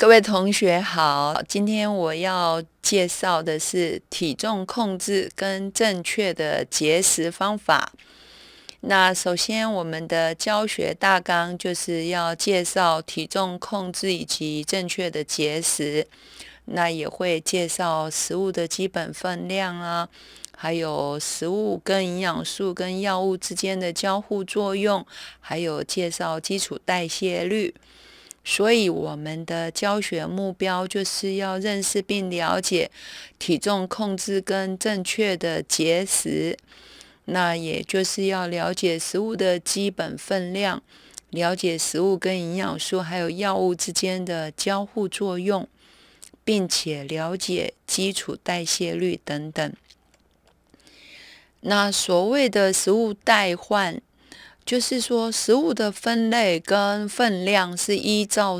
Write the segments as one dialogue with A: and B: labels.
A: 各位同学好，今天我要介绍的是体重控制跟正确的节食方法。那首先，我们的教学大纲就是要介绍体重控制以及正确的节食。那也会介绍食物的基本分量啊，还有食物跟营养素跟药物之间的交互作用，还有介绍基础代谢率。所以，我们的教学目标就是要认识并了解体重控制跟正确的节食，那也就是要了解食物的基本分量，了解食物跟营养素还有药物之间的交互作用，并且了解基础代谢率等等。那所谓的食物代换。就是说，食物的分类跟分量是依照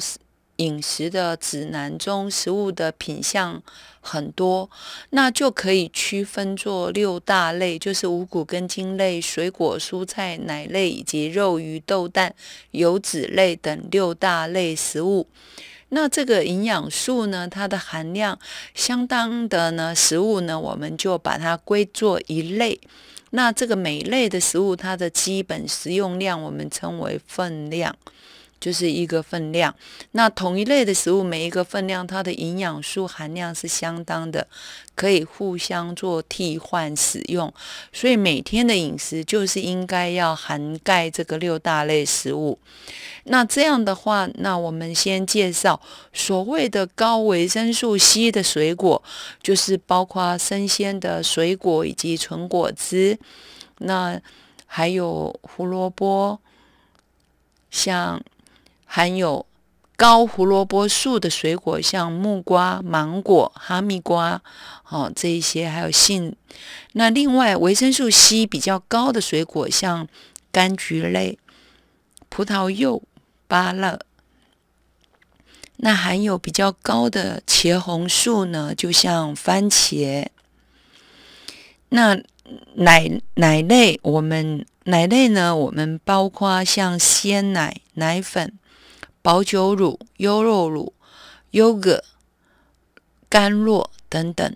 A: 饮食的指南中，食物的品相很多，那就可以区分做六大类，就是五谷根茎类、水果、蔬菜、奶类以及肉鱼豆蛋、油脂类等六大类食物。那这个营养素呢，它的含量相当的呢，食物呢，我们就把它归作一类。那这个每类的食物，它的基本食用量，我们称为分量。就是一个分量，那同一类的食物，每一个分量它的营养素含量是相当的，可以互相做替换使用。所以每天的饮食就是应该要涵盖这个六大类食物。那这样的话，那我们先介绍所谓的高维生素 C 的水果，就是包括生鲜的水果以及纯果汁，那还有胡萝卜，像。含有高胡萝卜素的水果，像木瓜、芒果、哈密瓜，哦，这一些还有杏。那另外，维生素 C 比较高的水果，像柑橘类、葡萄柚、芭乐。那含有比较高的茄红素呢，就像番茄。那奶奶类，我们奶类呢，我们包括像鲜奶奶粉。保酒乳、优酪乳、yogurt、甘露等等。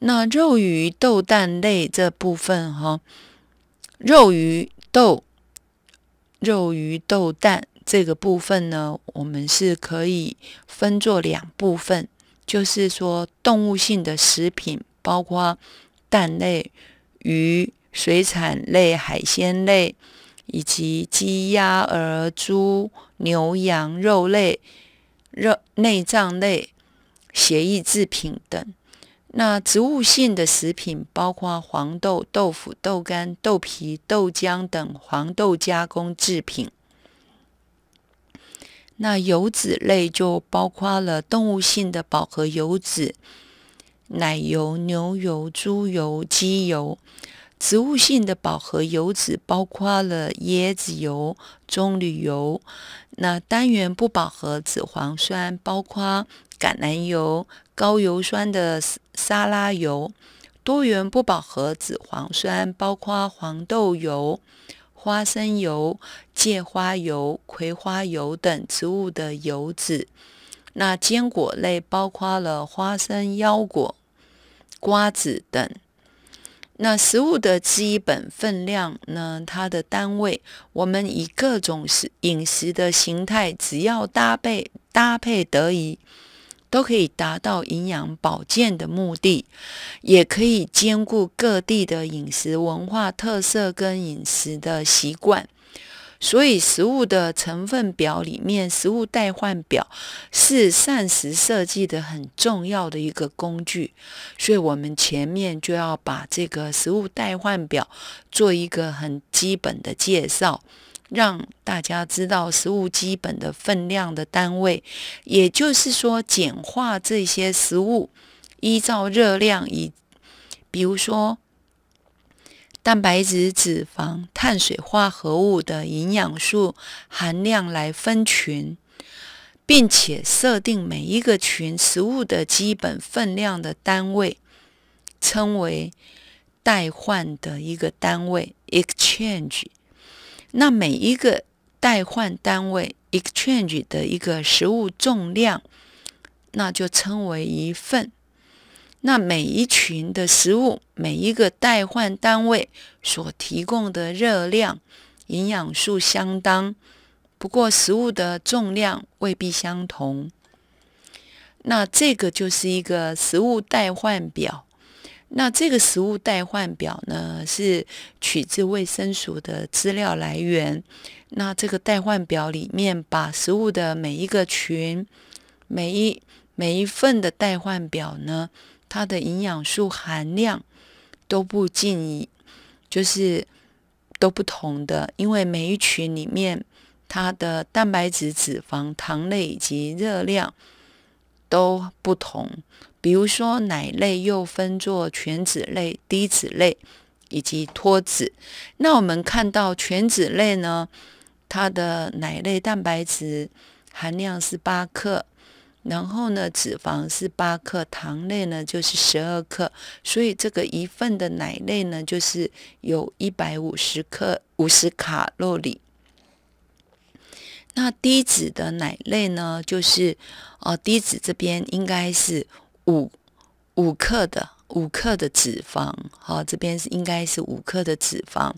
A: 那肉鱼豆蛋类这部分哈，肉鱼豆、肉鱼豆蛋这个部分呢，我们是可以分作两部分，就是说动物性的食品，包括蛋类、鱼、水产类、海鲜类。以及鸡、鸭、鹅、猪、牛、羊肉类、肉内脏类、协议制品等。那植物性的食品包括黄豆、豆腐、豆干、豆皮、豆浆等黄豆加工制品。那油脂类就包括了动物性的饱和油脂，奶油、牛油、猪油、鸡油。植物性的饱和油脂包括了椰子油、棕榈油；那单元不饱和脂肪酸包括橄榄油、高油酸的沙拉油；多元不饱和脂肪酸包括黄豆油、花生油、芥花油、葵花油等植物的油脂；那坚果类包括了花生、腰果、瓜子等。那食物的基本分量呢？它的单位，我们以各种食饮食的形态，只要搭配搭配得宜，都可以达到营养保健的目的，也可以兼顾各地的饮食文化特色跟饮食的习惯。所以，食物的成分表里面，食物代换表是膳食设计的很重要的一个工具。所以，我们前面就要把这个食物代换表做一个很基本的介绍，让大家知道食物基本的分量的单位，也就是说，简化这些食物，依照热量以，比如说。蛋白质、脂肪、碳水化合物的营养素含量来分群，并且设定每一个群食物的基本分量的单位，称为代换的一个单位 （exchange）。那每一个代换单位 （exchange） 的一个食物重量，那就称为一份。那每一群的食物，每一个代换单位所提供的热量、营养素相当，不过食物的重量未必相同。那这个就是一个食物代换表。那这个食物代换表呢，是取自卫生署的资料来源。那这个代换表里面，把食物的每一个群、每一每一份的代换表呢。它的营养素含量都不尽，就是都不同的，因为每一群里面，它的蛋白质、脂肪、糖类以及热量都不同。比如说，奶类又分作全脂类、低脂类以及脱脂。那我们看到全脂类呢，它的奶类蛋白质含量是八克。然后呢，脂肪是八克，糖类呢就是十二克，所以这个一份的奶类呢就是有一百五十克五十卡路里。那低脂的奶类呢，就是哦，低脂这边应该是五五克的五克的脂肪，哈，这边是应该是五克的脂肪。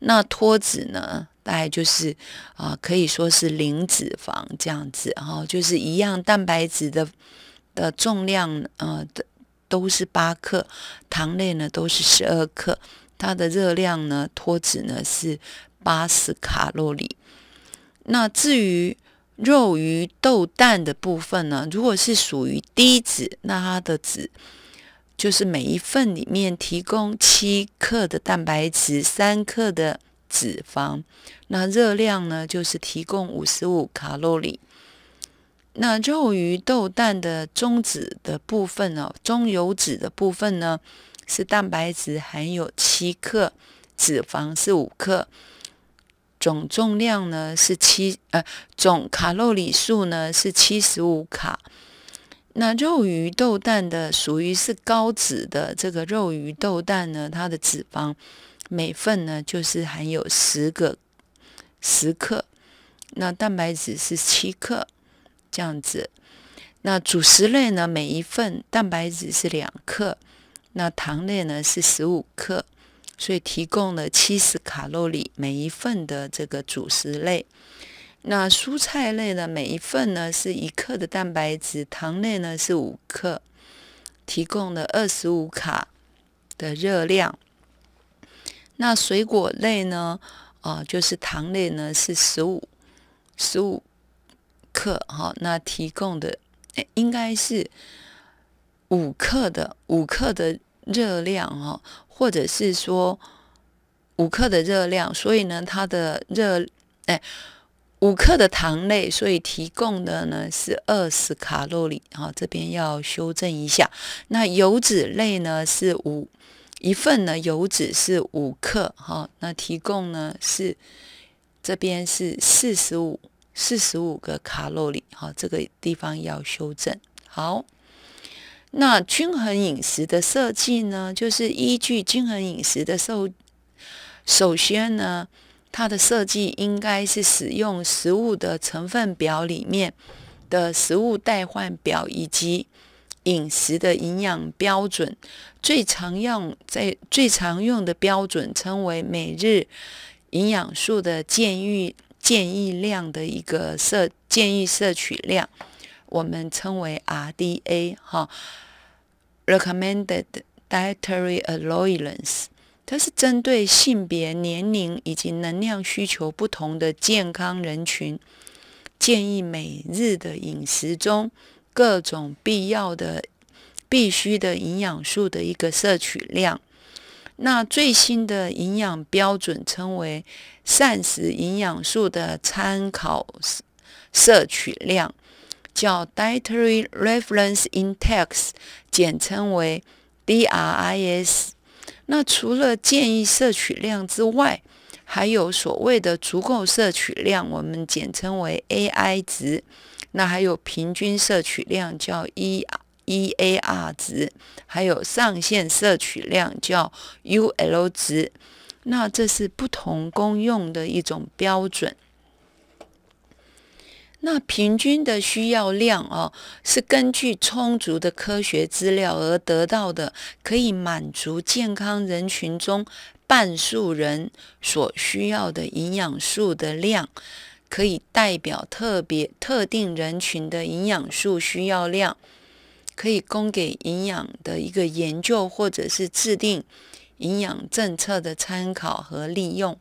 A: 那脱脂呢？大概就是，啊，可以说是零脂肪这样子哈，就是一样蛋白质的的重量，呃的都是八克，糖类呢都是十二克，它的热量呢，脱脂呢是八十卡路里。那至于肉、鱼、豆、蛋的部分呢，如果是属于低脂，那它的脂就是每一份里面提供七克的蛋白质，三克的。脂肪，那热量呢？就是提供五十五卡路里。那肉鱼豆蛋的中脂的部分哦，中油脂的部分呢，是蛋白质含有七克，脂肪是五克，总重量呢是七呃，总卡路里数呢是七十五卡。那肉鱼豆蛋的属于是高脂的，这个肉鱼豆蛋呢，它的脂肪。每份呢，就是含有十个十克，那蛋白质是七克，这样子。那主食类呢，每一份蛋白质是两克，那糖类呢是十五克，所以提供了七十卡路里每一份的这个主食类。那蔬菜类呢，每一份呢是一克的蛋白质，糖类呢是五克，提供了二十五卡的热量。那水果类呢？啊，就是糖类呢，是十五十五克哈。那提供的应该是五克的五克的热量哈，或者是说五克的热量。所以呢，它的热哎五克的糖类，所以提供的呢是二十卡路里哈。这边要修正一下。那油脂类呢是五。一份呢，油脂是五克，哈，那提供呢是这边是四十五，四十五个卡路里，哈，这个地方要修正好。那均衡饮食的设计呢，就是依据均衡饮食的受，首先呢，它的设计应该是使用食物的成分表里面的食物代换表以及。饮食的营养标准，最常用在最常用的标准称为每日营养素的建议建议量的一个摄建议摄取量，我们称为 RDA 哈，Recommended Dietary Allowance，它是针对性别、年龄以及能量需求不同的健康人群，建议每日的饮食中。各种必要的、必须的营养素的一个摄取量。那最新的营养标准称为膳食营养素的参考摄取量，叫 Dietary Reference i n t a x e s 简称为 DRIs。那除了建议摄取量之外，还有所谓的足够摄取量，我们简称为 AI 值。那还有平均摄取量叫 E E A R 值，还有上限摄取量叫 U L 值，那这是不同功用的一种标准。那平均的需要量哦，是根据充足的科学资料而得到的，可以满足健康人群中半数人所需要的营养素的量。可以代表特别特定人群的营养素需要量，可以供给营养的一个研究或者是制定营养政策的参考和利用。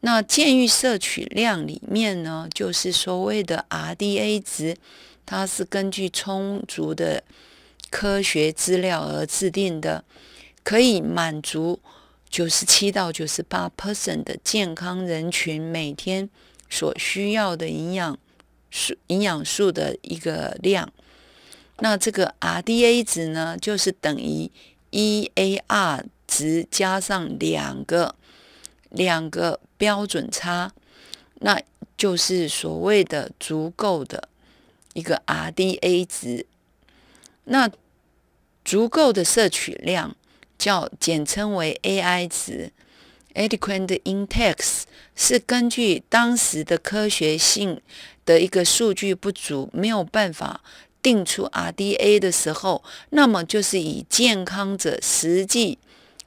A: 那建议摄取量里面呢，就是所谓的 RDA 值，它是根据充足的科学资料而制定的，可以满足九十七到九十八 percent 的健康人群每天。所需要的营养素营养素的一个量，那这个 RDA 值呢，就是等于 EAR 值加上两个两个标准差，那就是所谓的足够的一个 RDA 值。那足够的摄取量叫简称为 AI 值。Adequate i n t a x e 是根据当时的科学性的一个数据不足，没有办法定出 RDA 的时候，那么就是以健康者实际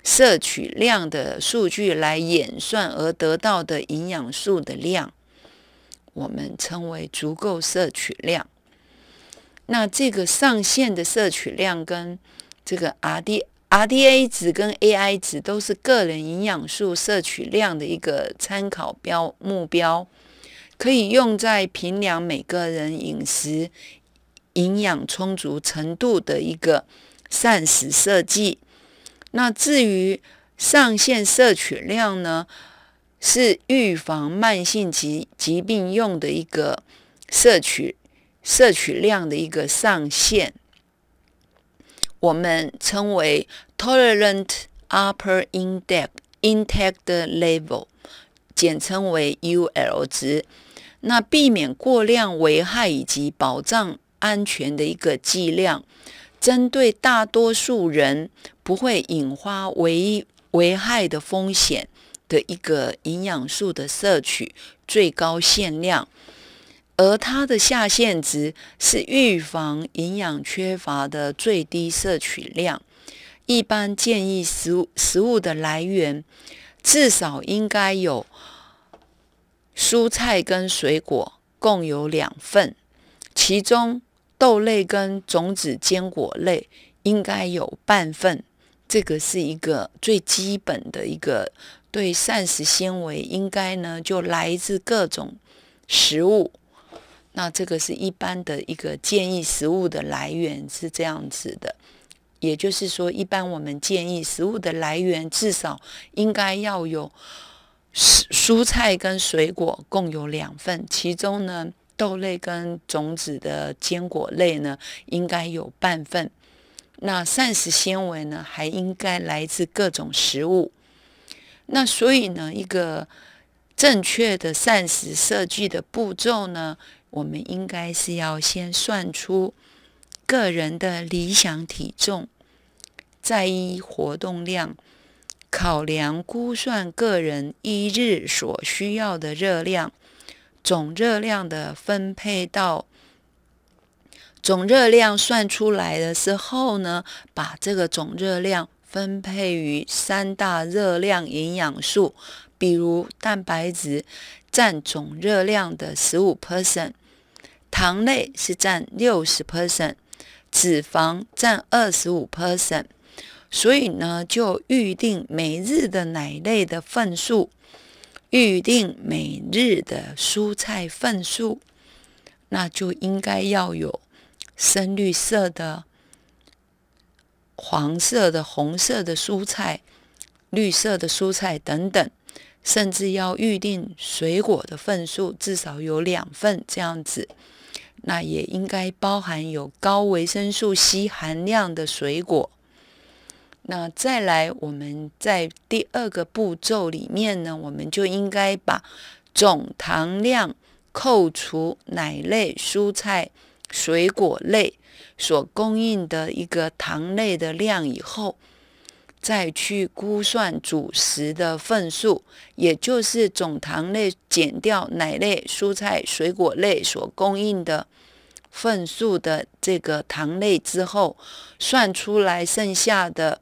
A: 摄取量的数据来演算而得到的营养素的量，我们称为足够摄取量。那这个上限的摄取量跟这个 RDA。RDA 值跟 AI 值都是个人营养素摄取量的一个参考标目标，可以用在评量每个人饮食营养充足程度的一个膳食设计。那至于上限摄取量呢，是预防慢性疾疾病用的一个摄取摄取量的一个上限。我们称为 tolerant upper i n d e x intake level，简称为 UL 值，那避免过量危害以及保障安全的一个剂量，针对大多数人不会引发危危害的风险的一个营养素的摄取最高限量。而它的下限值是预防营养缺乏的最低摄取量。一般建议食物食物的来源至少应该有蔬菜跟水果，共有两份，其中豆类跟种子坚果类应该有半份。这个是一个最基本的一个对膳食纤维应该呢，就来自各种食物。那这个是一般的一个建议，食物的来源是这样子的，也就是说，一般我们建议食物的来源至少应该要有蔬蔬菜跟水果，共有两份，其中呢豆类跟种子的坚果类呢应该有半份，那膳食纤维呢还应该来自各种食物，那所以呢一个正确的膳食设计的步骤呢。我们应该是要先算出个人的理想体重，再依活动量考量估算个人一日所需要的热量，总热量的分配到总热量算出来的时候呢，把这个总热量分配于三大热量营养素，比如蛋白质。占总热量的十五 percent，糖类是占六十 percent，脂肪占二十五 percent。所以呢，就预定每日的奶类的份数，预定每日的蔬菜份数，那就应该要有深绿色的、黄色的、红色的蔬菜、绿色的蔬菜等等。甚至要预定水果的份数，至少有两份这样子，那也应该包含有高维生素 C 含量的水果。那再来，我们在第二个步骤里面呢，我们就应该把总糖量扣除奶类、蔬菜、水果类所供应的一个糖类的量以后。再去估算主食的份数，也就是总糖类减掉奶类、蔬菜、水果类所供应的份数的这个糖类之后，算出来剩下的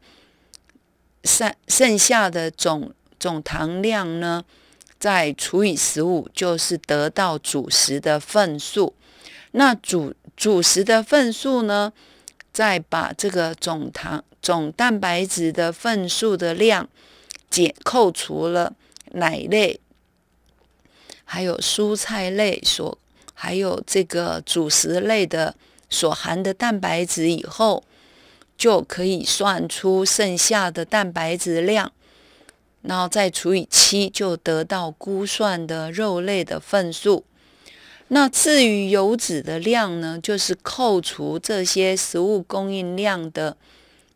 A: 剩剩下的总总糖量呢，再除以十五，就是得到主食的份数。那主主食的份数呢，再把这个总糖。总蛋白质的份数的量，减扣除了奶类、还有蔬菜类所，还有这个主食类的所含的蛋白质以后，就可以算出剩下的蛋白质量，然后再除以七，就得到估算的肉类的份数。那至于油脂的量呢，就是扣除这些食物供应量的。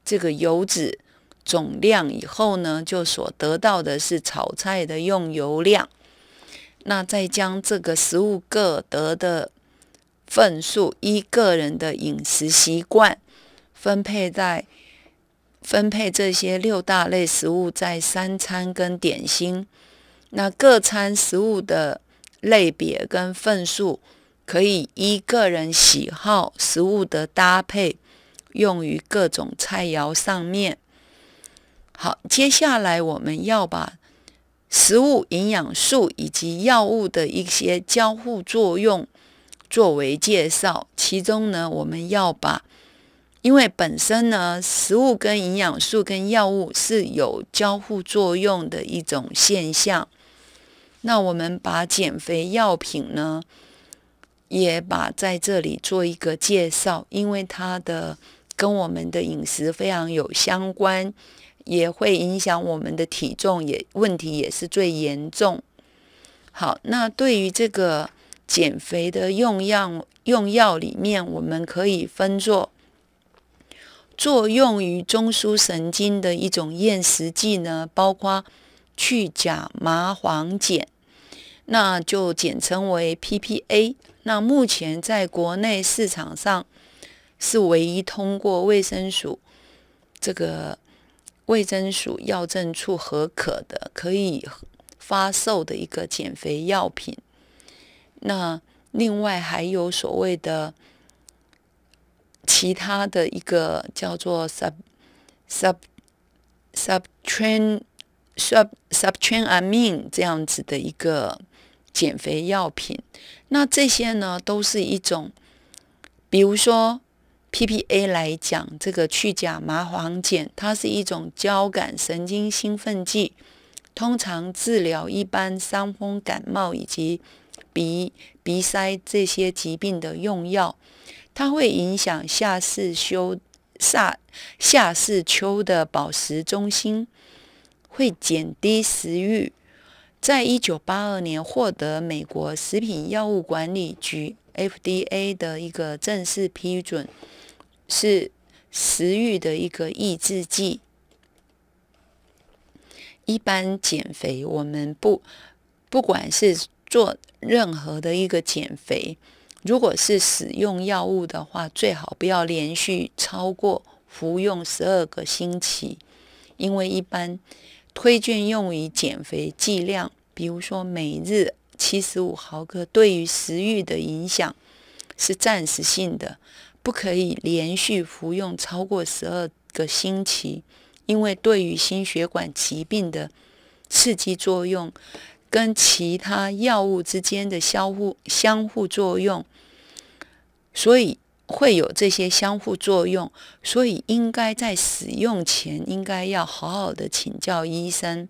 A: 这个油脂总量以后呢，就所得到的是炒菜的用油量。那再将这个食物各得的份数，依个人的饮食习惯分配在分配这些六大类食物在三餐跟点心，那各餐食物的类别跟份数，可以依个人喜好食物的搭配。用于各种菜肴上面。好，接下来我们要把食物、营养素以及药物的一些交互作用作为介绍。其中呢，我们要把，因为本身呢，食物跟营养素跟药物是有交互作用的一种现象。那我们把减肥药品呢，也把在这里做一个介绍，因为它的。跟我们的饮食非常有相关，也会影响我们的体重，也问题也是最严重。好，那对于这个减肥的用药用药里面，我们可以分作作用于中枢神经的一种厌食剂呢，包括去甲麻黄碱，那就简称为 PPA。那目前在国内市场上。是唯一通过卫生署这个卫生署药政处核可的，可以发售的一个减肥药品。那另外还有所谓的其他的一个叫做 sub sub s u b t r a n sub s u b t r a n a m i n e 这样子的一个减肥药品。那这些呢，都是一种，比如说。P P A 来讲，这个去甲麻黄碱，它是一种交感神经兴奋剂，通常治疗一般伤风感冒以及鼻鼻塞这些疾病的用药。它会影响下世修下下视秋的饱食中心，会减低食欲。在一九八二年获得美国食品药物管理局 F D A 的一个正式批准。是食欲的一个抑制剂。一般减肥，我们不不管是做任何的一个减肥，如果是使用药物的话，最好不要连续超过服用十二个星期，因为一般推荐用于减肥剂量，比如说每日七十五毫克，对于食欲的影响是暂时性的。不可以连续服用超过十二个星期，因为对于心血管疾病的刺激作用，跟其他药物之间的相互相互作用，所以会有这些相互作用，所以应该在使用前应该要好好的请教医生。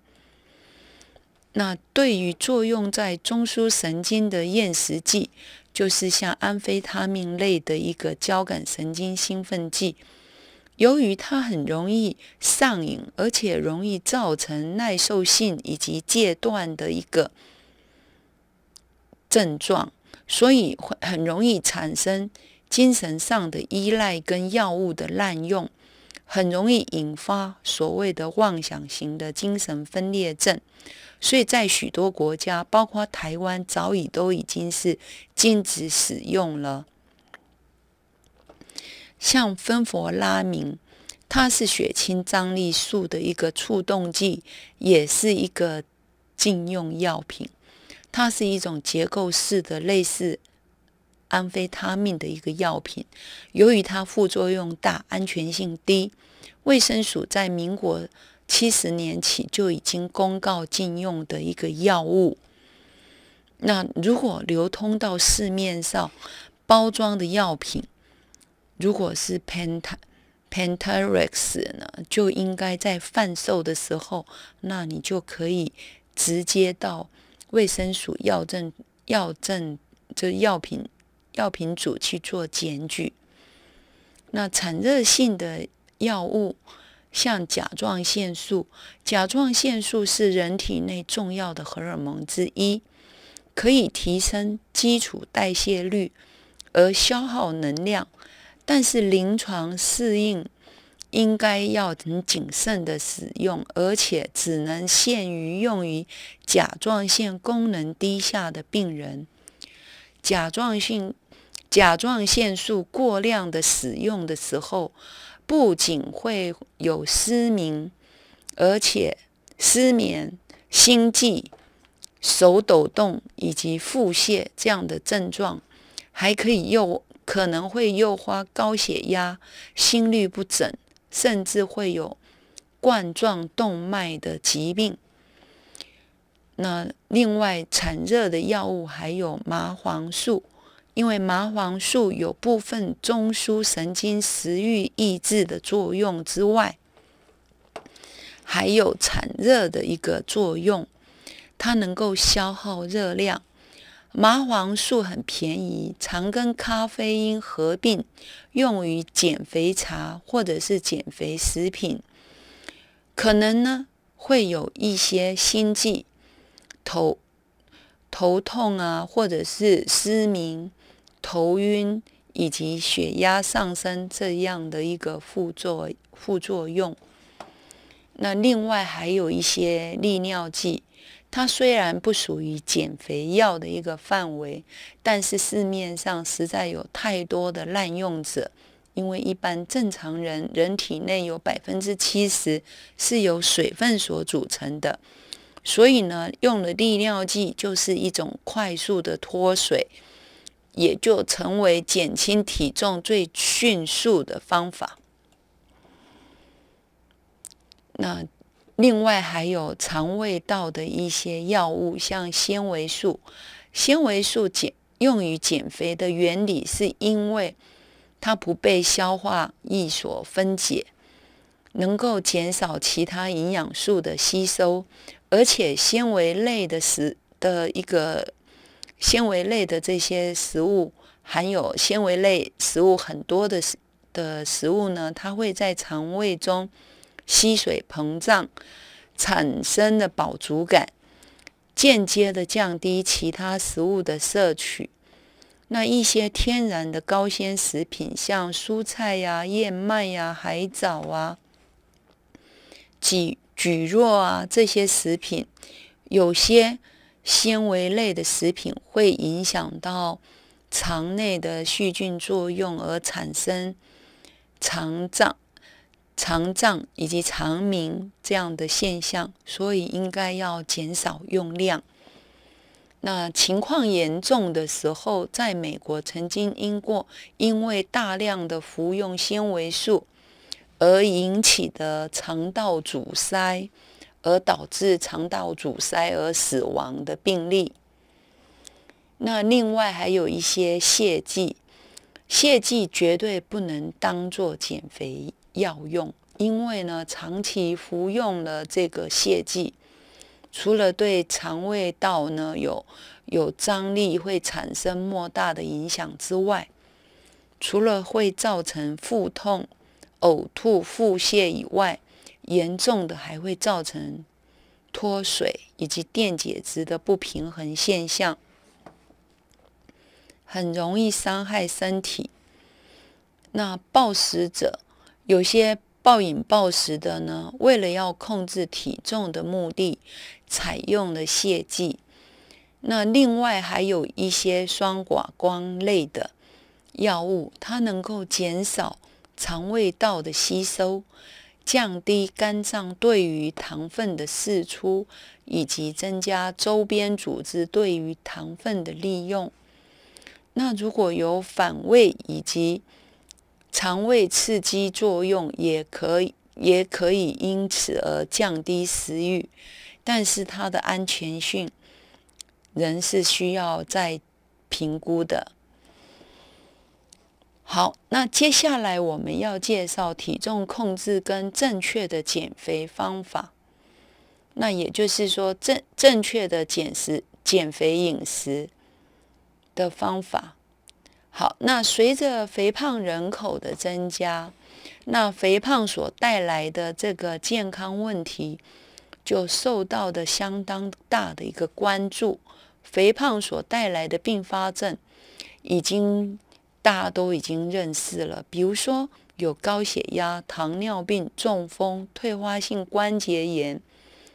A: 那对于作用在中枢神经的厌食剂，就是像安非他命类的一个交感神经兴奋剂，由于它很容易上瘾，而且容易造成耐受性以及戒断的一个症状，所以会很容易产生精神上的依赖跟药物的滥用。很容易引发所谓的妄想型的精神分裂症，所以在许多国家，包括台湾，早已都已经是禁止使用了。像芬佛拉明，它是血清张力素的一个促动剂，也是一个禁用药品。它是一种结构式的类似安非他命的一个药品，由于它副作用大，安全性低。卫生署在民国七十年起就已经公告禁用的一个药物。那如果流通到市面上包装的药品，如果是 Penta p e n t a r i x 呢，就应该在贩售的时候，那你就可以直接到卫生署药政药政这药品药品组去做检举。那产热性的。药物像甲状腺素，甲状腺素是人体内重要的荷尔蒙之一，可以提升基础代谢率而消耗能量。但是临床适应应该要很谨慎的使用，而且只能限于用于甲状腺功能低下的病人。甲状腺甲状腺素过量的使用的时候。不仅会有失明，而且失眠、心悸、手抖动以及腹泻这样的症状，还可以诱，可能会诱发高血压、心律不整，甚至会有冠状动脉的疾病。那另外，产热的药物还有麻黄素。因为麻黄素有部分中枢神经食欲抑制的作用之外，还有产热的一个作用，它能够消耗热量。麻黄素很便宜，常跟咖啡因合并用于减肥茶或者是减肥食品，可能呢会有一些心悸、头头痛啊，或者是失明。头晕以及血压上升这样的一个副作用。那另外还有一些利尿剂，它虽然不属于减肥药的一个范围，但是市面上实在有太多的滥用者。因为一般正常人人体内有百分之七十是由水分所组成的，所以呢，用了利尿剂就是一种快速的脱水。也就成为减轻体重最迅速的方法。那另外还有肠胃道的一些药物，像纤维素。纤维素减用于减肥的原理是因为它不被消化液所分解，能够减少其他营养素的吸收，而且纤维类的食的一个。纤维类的这些食物含有纤维类食物很多的食的食物呢，它会在肠胃中吸水膨胀，产生的饱足感，间接的降低其他食物的摄取。那一些天然的高纤食品，像蔬菜呀、燕麦呀、海藻啊、菊菊若啊这些食品，有些。纤维类的食品会影响到肠内的细菌作用，而产生肠胀、肠胀以及肠鸣这样的现象，所以应该要减少用量。那情况严重的时候，在美国曾经因过因为大量的服用纤维素而引起的肠道阻塞。而导致肠道阻塞而死亡的病例。那另外还有一些泻剂，泻剂绝对不能当做减肥药用，因为呢，长期服用了这个泻剂，除了对肠胃道呢有有张力，会产生莫大的影响之外，除了会造成腹痛、呕吐、腹泻以外。严重的还会造成脱水以及电解质的不平衡现象，很容易伤害身体。那暴食者，有些暴饮暴食的呢，为了要控制体重的目的，采用了泻剂。那另外还有一些双寡光类的药物，它能够减少肠胃道的吸收。降低肝脏对于糖分的释出，以及增加周边组织对于糖分的利用。那如果有反胃以及肠胃刺激作用，也可也可以因此而降低食欲。但是它的安全性仍是需要再评估的。好，那接下来我们要介绍体重控制跟正确的减肥方法。那也就是说，正正确的减食、减肥饮食的方法。好，那随着肥胖人口的增加，那肥胖所带来的这个健康问题，就受到的相当大的一个关注。肥胖所带来的并发症已经。大家都已经认识了，比如说有高血压、糖尿病、中风、退化性关节炎、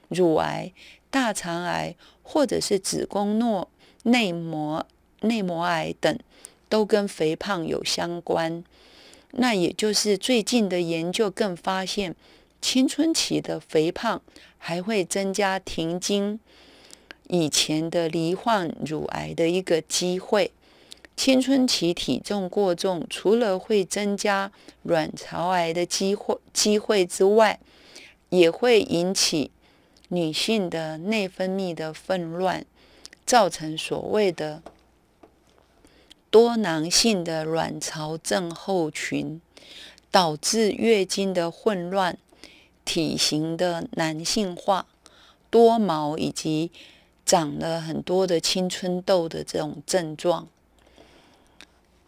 A: 乳癌、大肠癌，或者是子宫内内膜内膜癌等，都跟肥胖有相关。那也就是最近的研究更发现，青春期的肥胖还会增加停经以前的罹患乳癌的一个机会。青春期体重过重，除了会增加卵巢癌的机会机会之外，也会引起女性的内分泌的混乱，造成所谓的多囊性的卵巢症候群，导致月经的混乱、体型的男性化、多毛以及长了很多的青春痘的这种症状。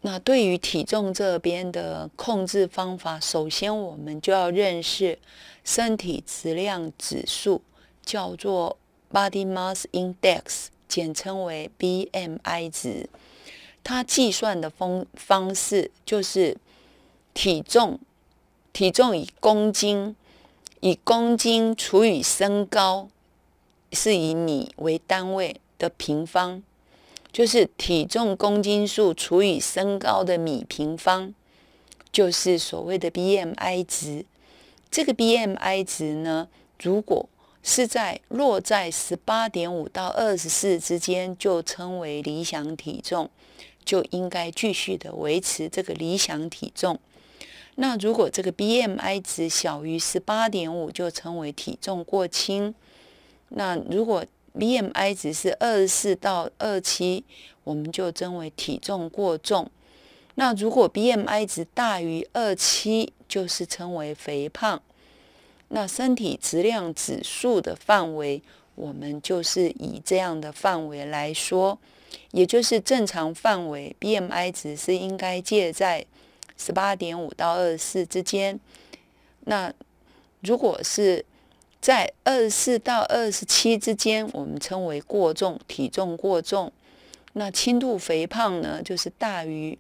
A: 那对于体重这边的控制方法，首先我们就要认识身体质量指数，叫做 Body Mass Index，简称为 BMI 值。它计算的方方式就是体重，体重以公斤，以公斤除以身高，是以米为单位的平方。就是体重公斤数除以身高的米平方，就是所谓的 BMI 值。这个 BMI 值呢，如果是在落在十八点五到二十四之间，就称为理想体重，就应该继续的维持这个理想体重。那如果这个 BMI 值小于十八点五，就称为体重过轻。那如果 B M I 值是二十四到二七，我们就称为体重过重。那如果 B M I 值大于二七，就是称为肥胖。那身体质量指数的范围，我们就是以这样的范围来说，也就是正常范围，B M I 值是应该介在十八点五到二十四之间。那如果是在二十四到二十七之间，我们称为过重，体重过重。那轻度肥胖呢，就是大于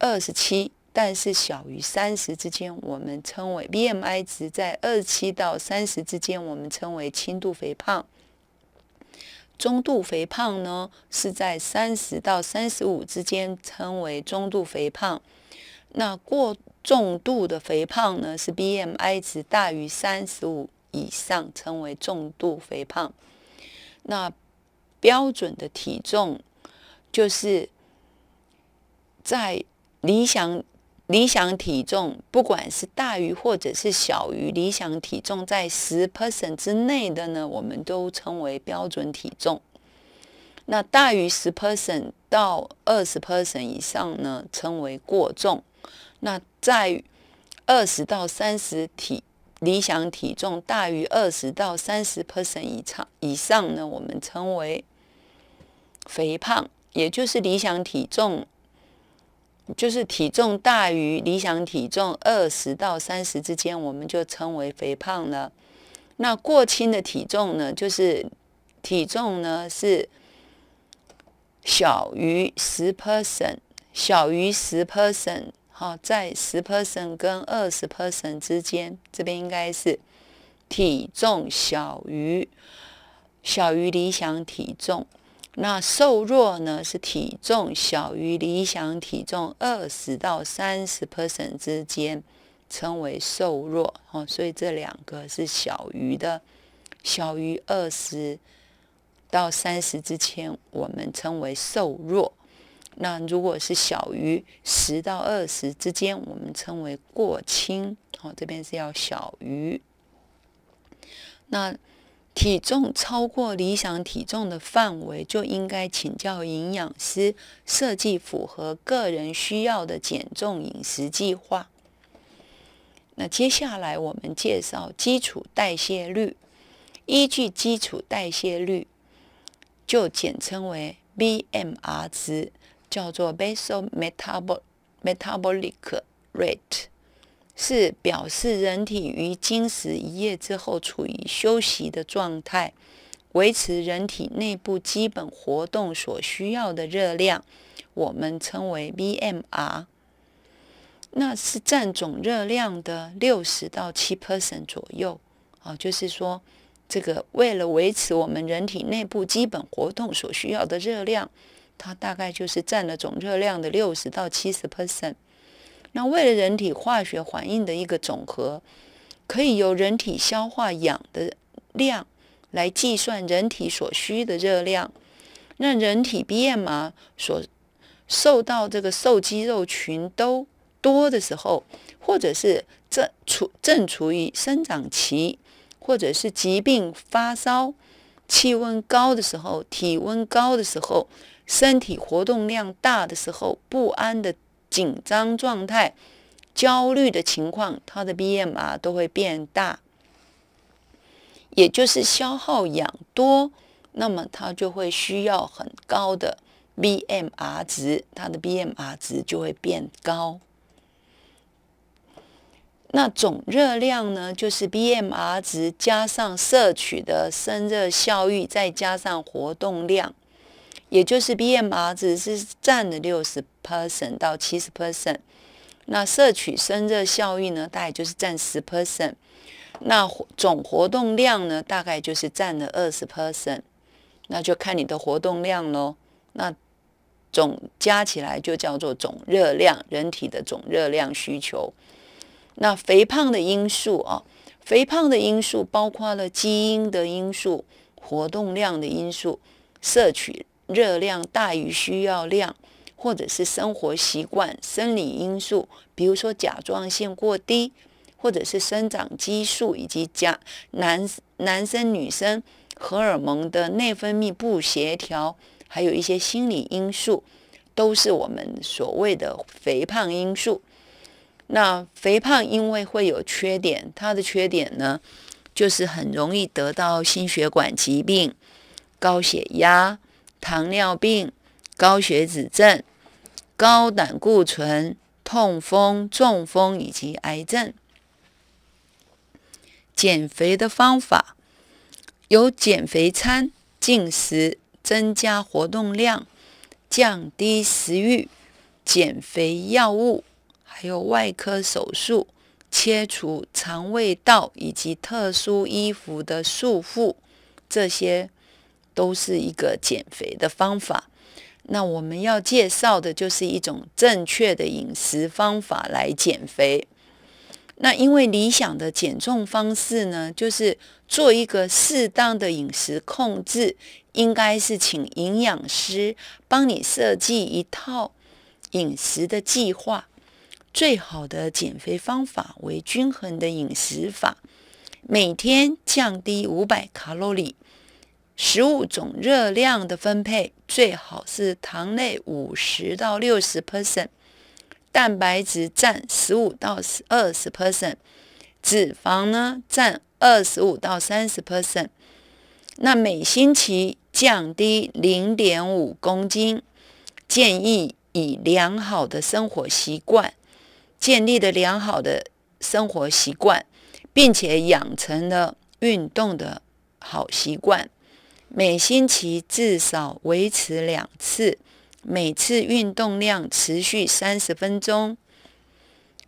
A: 二十七，但是小于三十之间，我们称为 BMI 值在二十七到三十之间，我们称为轻度肥胖。中度肥胖呢，是在三十到三十五之间，称为中度肥胖。那过重度的肥胖呢，是 BMI 值大于三十五。以上称为重度肥胖。那标准的体重就是在理想理想体重，不管是大于或者是小于理想体重，在十 percent 之内的呢，我们都称为标准体重。那大于十 percent 到二十 percent 以上呢，称为过重。那在二十到三十体。理想体重大于二十到三十 percent 以上，以上呢，我们称为肥胖，也就是理想体重，就是体重大于理想体重二十到三十之间，我们就称为肥胖了。那过轻的体重呢，就是体重呢是小于十 percent，小于十 percent。好，在十 percent 跟二十 percent 之间，这边应该是体重小于小于理想体重。那瘦弱呢？是体重小于理想体重二十到三十 percent 之间，称为瘦弱。哦，所以这两个是小于的，小于二十到三十之间，我们称为瘦弱。那如果是小于十到二十之间，我们称为过轻。哦，这边是要小于。那体重超过理想体重的范围，就应该请教营养师设计符合个人需要的减重饮食计划。那接下来我们介绍基础代谢率，依据基础代谢率，就简称为 BMR 值。叫做 basal metabolic rate，是表示人体于进食一夜之后处于休息的状态，维持人体内部基本活动所需要的热量，我们称为 BMR，那是占总热量的六十到七 percent 左右啊，就是说，这个为了维持我们人体内部基本活动所需要的热量。它大概就是占了总热量的六十到七十 percent。那为了人体化学反应的一个总和，可以由人体消化氧的量来计算人体所需的热量。那人体变嘛，所受到这个瘦肌肉群都多的时候，或者是正处正处于生长期，或者是疾病发烧。气温高的时候，体温高的时候，身体活动量大的时候，不安的紧张状态、焦虑的情况，它的 BMR 都会变大。也就是消耗氧多，那么它就会需要很高的 BMR 值，它的 BMR 值就会变高。那总热量呢，就是 BMR 值加上摄取的生热效率，再加上活动量，也就是 BMR 值是占了六十 percent 到七十 percent，那摄取生热效率呢，大概就是占十 percent，那总活动量呢，大概就是占了二十 percent，那就看你的活动量喽。那总加起来就叫做总热量，人体的总热量需求。那肥胖的因素啊，肥胖的因素包括了基因的因素、活动量的因素、摄取热量大于需要量，或者是生活习惯、生理因素，比如说甲状腺过低，或者是生长激素以及甲男男生女生荷尔蒙的内分泌不协调，还有一些心理因素，都是我们所谓的肥胖因素。那肥胖因为会有缺点，它的缺点呢，就是很容易得到心血管疾病、高血压、糖尿病、高血脂症、高胆固醇、痛风、中风以及癌症。减肥的方法有减肥餐、进食、增加活动量、降低食欲、减肥药物。还有外科手术切除肠胃道以及特殊衣服的束缚，这些都是一个减肥的方法。那我们要介绍的就是一种正确的饮食方法来减肥。那因为理想的减重方式呢，就是做一个适当的饮食控制，应该是请营养师帮你设计一套饮食的计划。最好的减肥方法为均衡的饮食法，每天降低五百卡路里。食物总热量的分配最好是糖类五十到六十 percent，蛋白质占十五到二十 percent，脂肪呢占二十五到三十 percent。那每星期降低零点五公斤。建议以良好的生活习惯。建立了良好的生活习惯，并且养成了运动的好习惯。每星期至少维持两次，每次运动量持续三十分钟，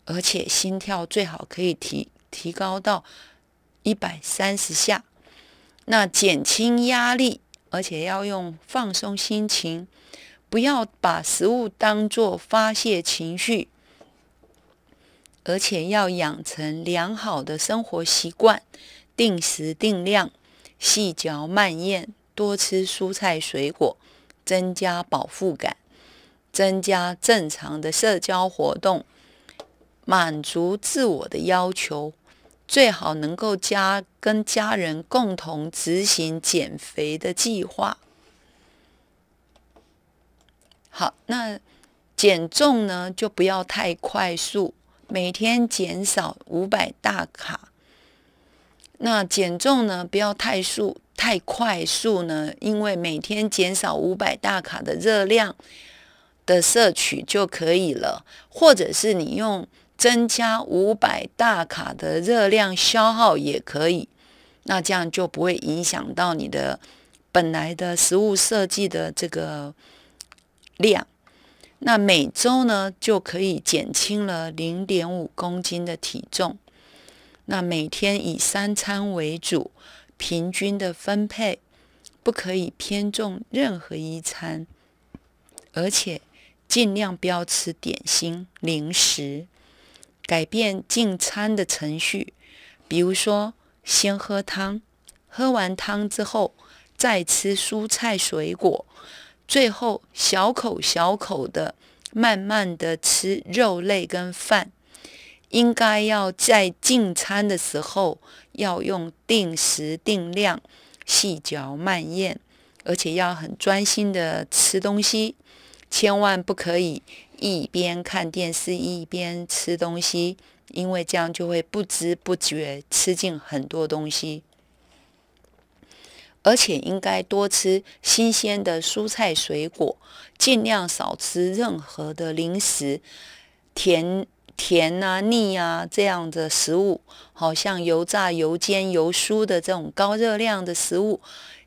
A: 而且心跳最好可以提提高到一百三十下。那减轻压力，而且要用放松心情，不要把食物当作发泄情绪。而且要养成良好的生活习惯，定时定量，细嚼慢咽，多吃蔬菜水果，增加饱腹感，增加正常的社交活动，满足自我的要求，最好能够加跟家人共同执行减肥的计划。好，那减重呢，就不要太快速。每天减少五百大卡，那减重呢不要太速太快速呢？因为每天减少五百大卡的热量的摄取就可以了，或者是你用增加五百大卡的热量消耗也可以，那这样就不会影响到你的本来的食物设计的这个量。那每周呢就可以减轻了零点五公斤的体重。那每天以三餐为主，平均的分配，不可以偏重任何一餐，而且尽量不要吃点心、零食。改变进餐的程序，比如说先喝汤，喝完汤之后再吃蔬菜、水果。最后，小口小口的、慢慢的吃肉类跟饭，应该要在进餐的时候要用定时定量、细嚼慢咽，而且要很专心的吃东西，千万不可以一边看电视一边吃东西，因为这样就会不知不觉吃进很多东西。而且应该多吃新鲜的蔬菜水果，尽量少吃任何的零食，甜甜啊、腻啊这样的食物，好像油炸、油煎、油酥的这种高热量的食物，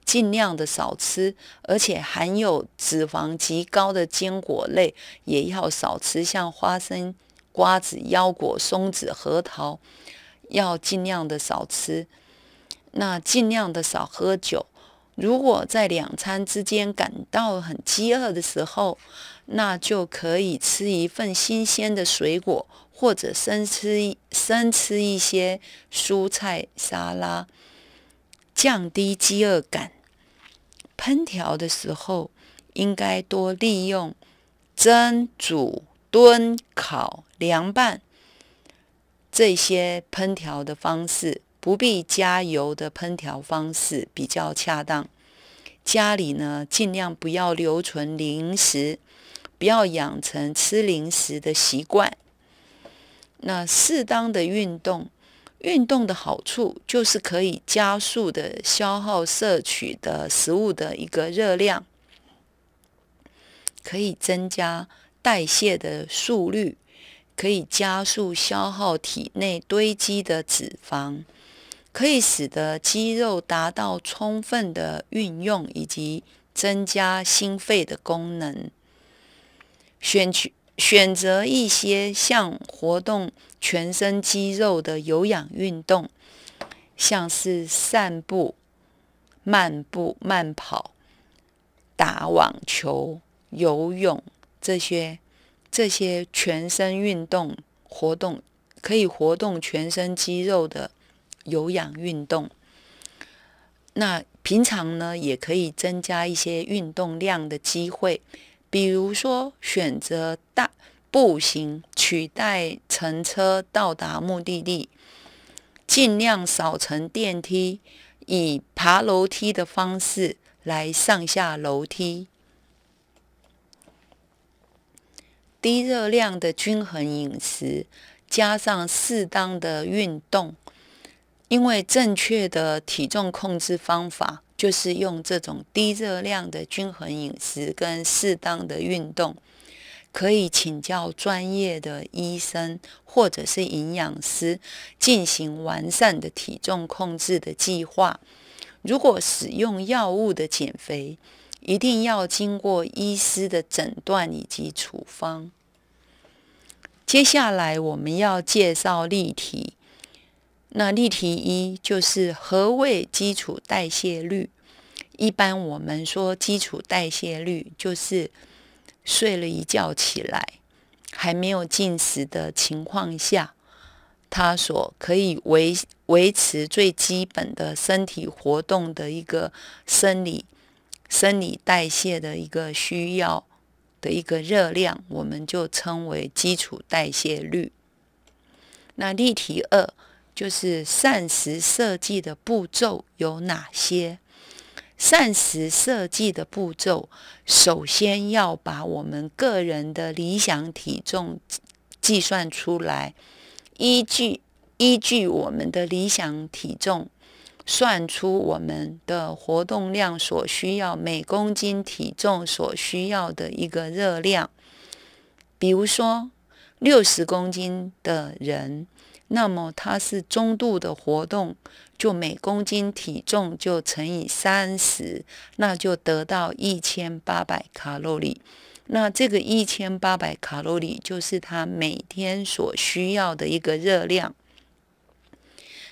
A: 尽量的少吃。而且含有脂肪极高的坚果类也要少吃，像花生、瓜子、腰果、松子、核桃，要尽量的少吃。那尽量的少喝酒。如果在两餐之间感到很饥饿的时候，那就可以吃一份新鲜的水果，或者生吃生吃一些蔬菜沙拉，降低饥饿感。烹调的时候，应该多利用蒸、煮、炖、烤、凉拌这些烹调的方式。不必加油的烹调方式比较恰当。家里呢，尽量不要留存零食，不要养成吃零食的习惯。那适当的运动，运动的好处就是可以加速的消耗摄取的食物的一个热量，可以增加代谢的速率，可以加速消耗体内堆积的脂肪。可以使得肌肉达到充分的运用，以及增加心肺的功能。选取选择一些像活动全身肌肉的有氧运动，像是散步、漫步、慢跑、打网球、游泳这些这些全身运动活动，可以活动全身肌肉的。有氧运动，那平常呢也可以增加一些运动量的机会，比如说选择大步行取代乘车到达目的地，尽量少乘电梯，以爬楼梯的方式来上下楼梯。低热量的均衡饮食加上适当的运动。因为正确的体重控制方法就是用这种低热量的均衡饮食跟适当的运动，可以请教专业的医生或者是营养师进行完善的体重控制的计划。如果使用药物的减肥，一定要经过医师的诊断以及处方。接下来我们要介绍例题。那例题一就是何谓基础代谢率？一般我们说基础代谢率，就是睡了一觉起来还没有进食的情况下，它所可以维维持最基本的身体活动的一个生理生理代谢的一个需要的一个热量，我们就称为基础代谢率。那例题二。就是膳食设计的步骤有哪些？膳食设计的步骤，首先要把我们个人的理想体重计算出来，依据依据我们的理想体重，算出我们的活动量所需要每公斤体重所需要的一个热量。比如说，六十公斤的人。那么它是中度的活动，就每公斤体重就乘以三十，那就得到一千八百卡路里。那这个一千八百卡路里就是他每天所需要的一个热量。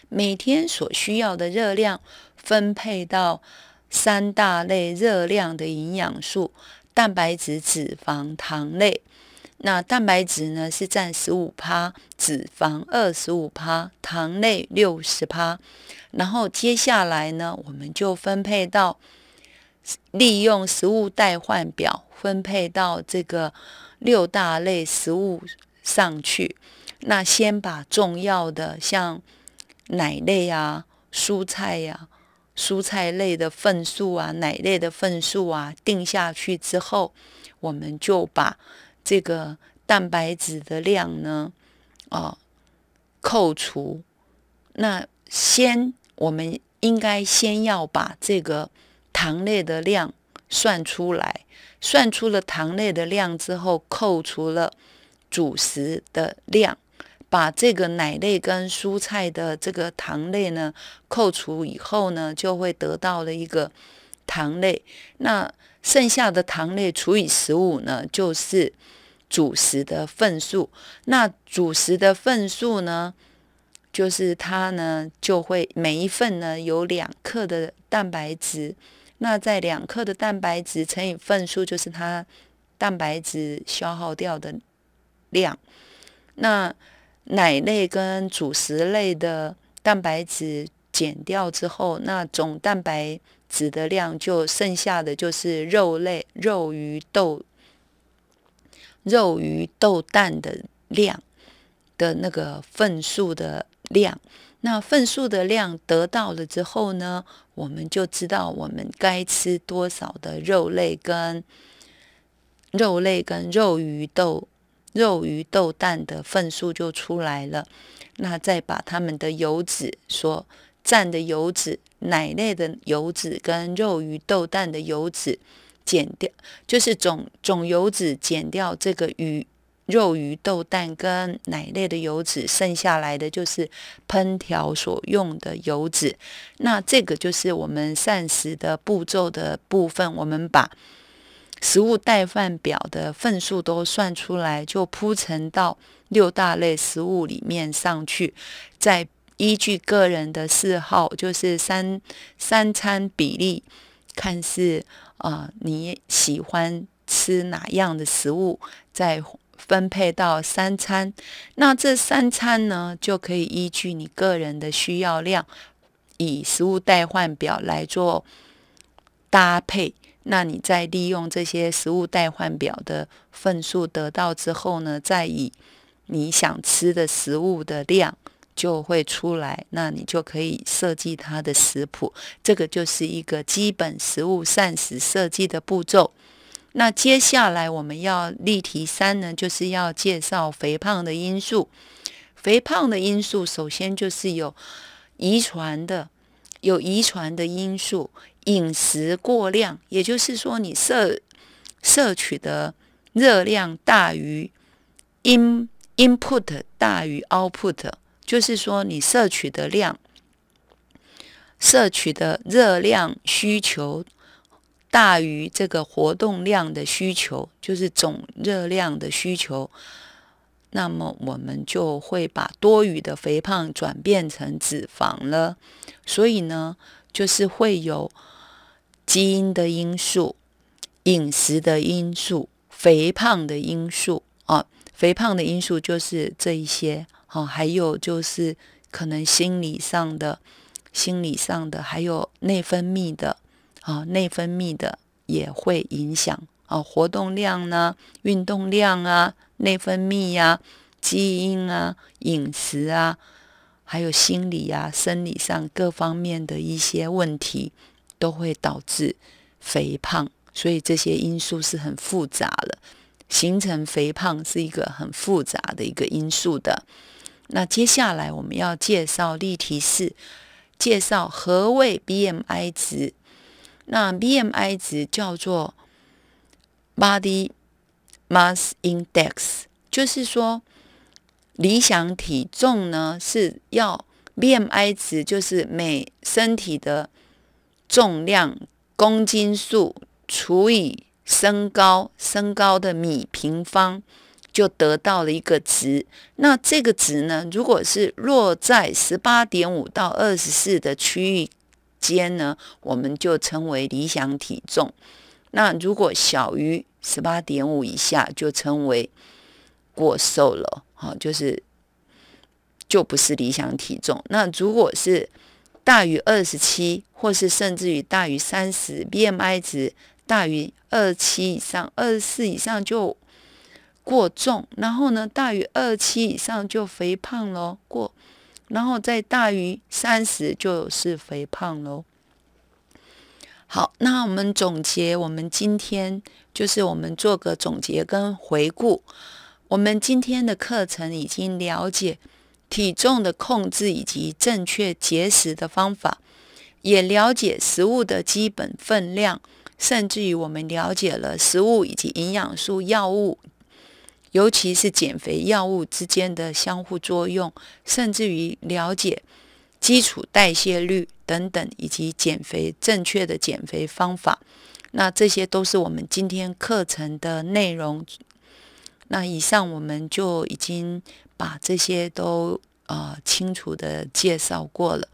A: 每天所需要的热量分配到三大类热量的营养素：蛋白质、脂肪、糖类。那蛋白质呢是占十五趴，脂肪二十五趴，糖类六十趴。然后接下来呢，我们就分配到利用食物代换表分配到这个六大类食物上去。那先把重要的像奶类啊、蔬菜呀、蔬菜类的份数啊、奶类的份数啊定下去之后，我们就把。这个蛋白质的量呢？哦，扣除那先，我们应该先要把这个糖类的量算出来。算出了糖类的量之后，扣除了主食的量，把这个奶类跟蔬菜的这个糖类呢扣除以后呢，就会得到了一个糖类。那剩下的糖类除以十五呢，就是。主食的份数，那主食的份数呢？就是它呢就会每一份呢有两克的蛋白质，那在两克的蛋白质乘以份数，就是它蛋白质消耗掉的量。那奶类跟主食类的蛋白质减掉之后，那总蛋白质的量就剩下的就是肉类、肉、鱼、豆。肉鱼豆蛋的量的那个份数的量，那份数的量得到了之后呢，我们就知道我们该吃多少的肉类跟肉类跟肉鱼豆肉鱼豆蛋的份数就出来了。那再把它们的油脂所占的油脂、奶类的油脂跟肉鱼豆蛋的油脂。减掉就是总总油脂减掉这个鱼肉、鱼豆、蛋跟奶类的油脂，剩下来的就是烹调所用的油脂。那这个就是我们膳食的步骤的部分。我们把食物代饭表的份数都算出来，就铺陈到六大类食物里面上去，再依据个人的嗜好，就是三三餐比例，看是啊，你喜欢吃哪样的食物？再分配到三餐。那这三餐呢，就可以依据你个人的需要量，以食物代换表来做搭配。那你在利用这些食物代换表的份数得到之后呢，再以你想吃的食物的量。就会出来，那你就可以设计它的食谱。这个就是一个基本食物膳食设计的步骤。那接下来我们要例题三呢，就是要介绍肥胖的因素。肥胖的因素首先就是有遗传的，有遗传的因素，饮食过量，也就是说你摄摄取的热量大于 in input 大于 output。就是说，你摄取的量、摄取的热量需求大于这个活动量的需求，就是总热量的需求，那么我们就会把多余的肥胖转变成脂肪了。所以呢，就是会有基因的因素、饮食的因素、肥胖的因素。肥胖的因素就是这一些，哦，还有就是可能心理上的、心理上的，还有内分泌的，啊，内分泌的也会影响啊。活动量呢，运动量啊，内分泌呀，基因啊，饮食啊，还有心理啊、生理上各方面的一些问题，都会导致肥胖。所以这些因素是很复杂的。形成肥胖是一个很复杂的一个因素的。那接下来我们要介绍例题四，介绍何谓 BMI 值。那 BMI 值叫做 Body Mass Index，就是说理想体重呢是要 BMI 值，就是每身体的重量公斤数除以。身高身高的米平方就得到了一个值，那这个值呢，如果是落在十八点五到二十四的区域间呢，我们就称为理想体重。那如果小于十八点五以下，就称为过瘦了，好，就是就不是理想体重。那如果是大于二十七，或是甚至于大于三十，BMI 值。大于二七以上，二十四以上就过重。然后呢，大于二七以上就肥胖喽。过，然后再大于三十就是肥胖喽。好，那我们总结，我们今天就是我们做个总结跟回顾。我们今天的课程已经了解体重的控制以及正确节食的方法，也了解食物的基本分量。甚至于我们了解了食物以及营养素、药物，尤其是减肥药物之间的相互作用，甚至于了解基础代谢率等等，以及减肥正确的减肥方法，那这些都是我们今天课程的内容。那以上我们就已经把这些都呃清楚的介绍过了。